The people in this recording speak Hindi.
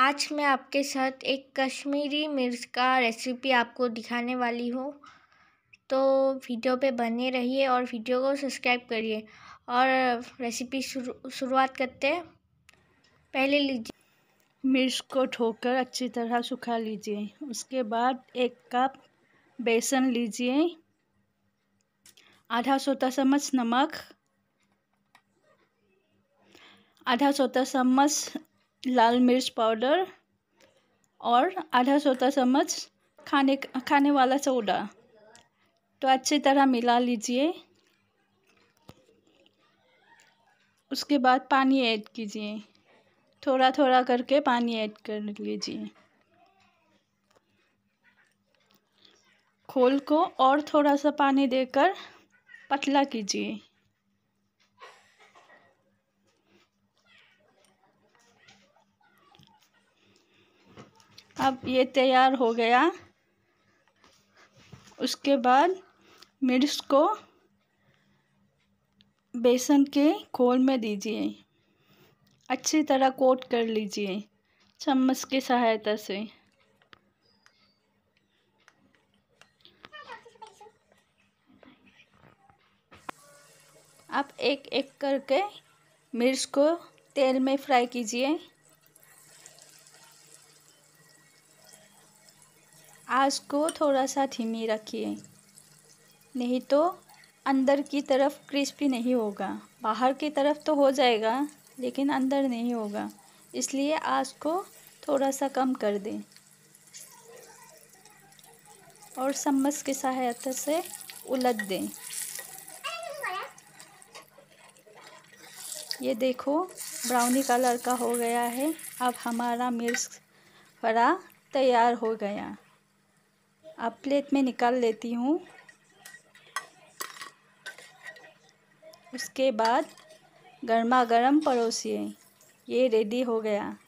आज मैं आपके साथ एक कश्मीरी मिर्च का रेसिपी आपको दिखाने वाली हूँ तो वीडियो पे बने रहिए और वीडियो को सब्सक्राइब करिए और रेसिपी शुरू शुरुआत करते पहले लीजिए मिर्च को ठोकर अच्छी तरह सुखा लीजिए उसके बाद एक कप बेसन लीजिए आधा छोटा चम्मच नमक आधा छोटा चम्मच लाल मिर्च पाउडर और आधा छोटा चम्मच खाने खाने वाला सोडा तो अच्छी तरह मिला लीजिए उसके बाद पानी ऐड कीजिए थोड़ा थोड़ा करके पानी ऐड कर लीजिए खोल को और थोड़ा सा पानी देकर पतला कीजिए अब ये तैयार हो गया उसके बाद मिर्च को बेसन के घोल में दीजिए अच्छी तरह कोट कर लीजिए चम्मच की सहायता से आप एक एक करके मिर्च को तेल में फ्राई कीजिए प्याज को थोड़ा सा धीमी रखिए नहीं तो अंदर की तरफ क्रिस्पी नहीं होगा बाहर की तरफ तो हो जाएगा लेकिन अंदर नहीं होगा इसलिए आज को थोड़ा सा कम कर दें और चम्मच की सहायता से उलट दें ये देखो ब्राउनी कलर का हो गया है अब हमारा मिर्च वड़ा तैयार हो गया अब प्लेट में निकाल लेती हूँ उसके बाद गर्मा गर्म परोसिए ये रेडी हो गया